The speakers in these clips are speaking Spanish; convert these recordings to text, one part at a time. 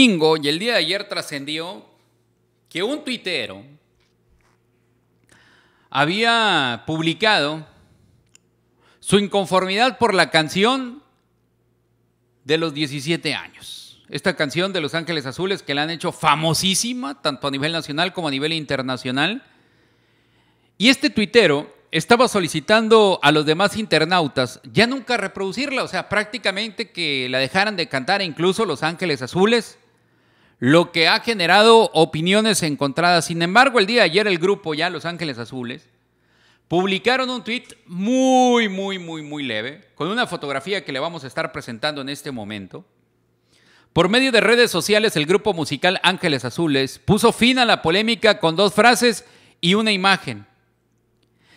y el día de ayer trascendió que un tuitero había publicado su inconformidad por la canción de los 17 años. Esta canción de Los Ángeles Azules que la han hecho famosísima tanto a nivel nacional como a nivel internacional. Y este tuitero estaba solicitando a los demás internautas ya nunca reproducirla, o sea, prácticamente que la dejaran de cantar e incluso Los Ángeles Azules lo que ha generado opiniones encontradas. Sin embargo, el día de ayer el grupo ya Los Ángeles Azules publicaron un tweet muy, muy, muy, muy leve, con una fotografía que le vamos a estar presentando en este momento. Por medio de redes sociales, el grupo musical Ángeles Azules puso fin a la polémica con dos frases y una imagen.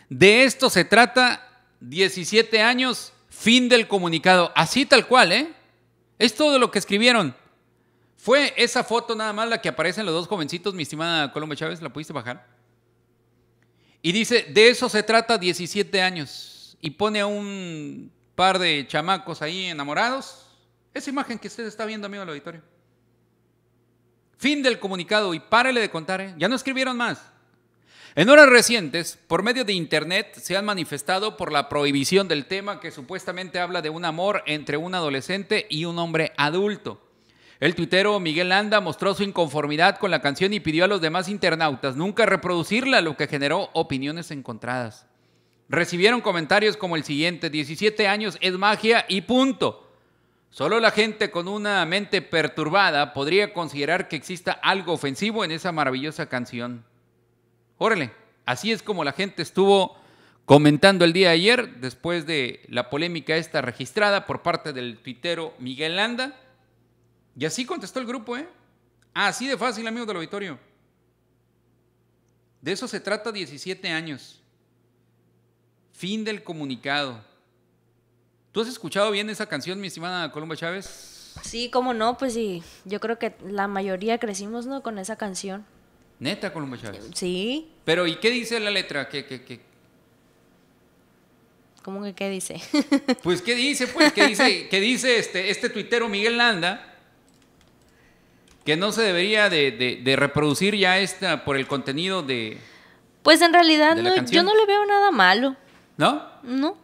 De esto se trata, 17 años, fin del comunicado. Así tal cual, ¿eh? Es todo lo que escribieron. ¿Fue esa foto nada más la que aparecen los dos jovencitos, mi estimada Colombo Chávez? ¿La pudiste bajar? Y dice, de eso se trata 17 años. Y pone a un par de chamacos ahí enamorados. Esa imagen que usted está viendo, amigo del auditorio. Fin del comunicado y párele de contar, ¿eh? ya no escribieron más. En horas recientes, por medio de Internet, se han manifestado por la prohibición del tema que supuestamente habla de un amor entre un adolescente y un hombre adulto. El tuitero Miguel Landa mostró su inconformidad con la canción y pidió a los demás internautas nunca reproducirla, lo que generó opiniones encontradas. Recibieron comentarios como el siguiente, 17 años es magia y punto. Solo la gente con una mente perturbada podría considerar que exista algo ofensivo en esa maravillosa canción. Órale, así es como la gente estuvo comentando el día de ayer, después de la polémica esta registrada por parte del tuitero Miguel Landa y así contestó el grupo, ¿eh? Ah, así de fácil, amigos del auditorio. De eso se trata 17 años. Fin del comunicado. ¿Tú has escuchado bien esa canción, mi estimada Colomba Chávez? Sí, cómo no, pues sí. Yo creo que la mayoría crecimos, ¿no? Con esa canción. Neta, Colomba Chávez. Sí. Pero, ¿y qué dice la letra? ¿Qué, qué, qué? ¿Cómo que qué dice? pues, ¿qué dice? Pues, ¿qué dice? ¿Qué dice este, este tuitero Miguel Landa? que no se debería de, reproducir ya esta por el contenido de... Pues en realidad no, yo no le veo nada malo. ¿No? No.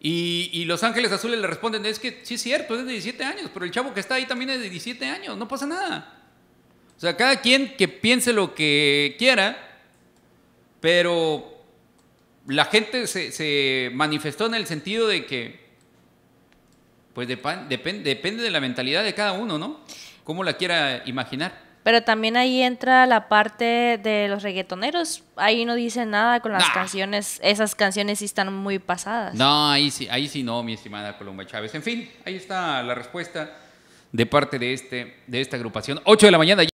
Y, y, Los Ángeles Azules le responden, es que sí es cierto, es de 17 años, pero el chavo que está ahí también es de 17 años, no pasa nada. O sea, cada quien que piense lo que quiera, pero la gente se, se manifestó en el sentido de que, pues depende de la mentalidad de cada uno, ¿no? como la quiera imaginar. Pero también ahí entra la parte de los reggaetoneros. Ahí no dice nada con las canciones. Esas canciones sí están muy pasadas. No, ahí sí, ahí sí no, mi estimada Colomba Chávez. En fin, ahí está la respuesta de parte de, este, de esta agrupación. 8 de la mañana.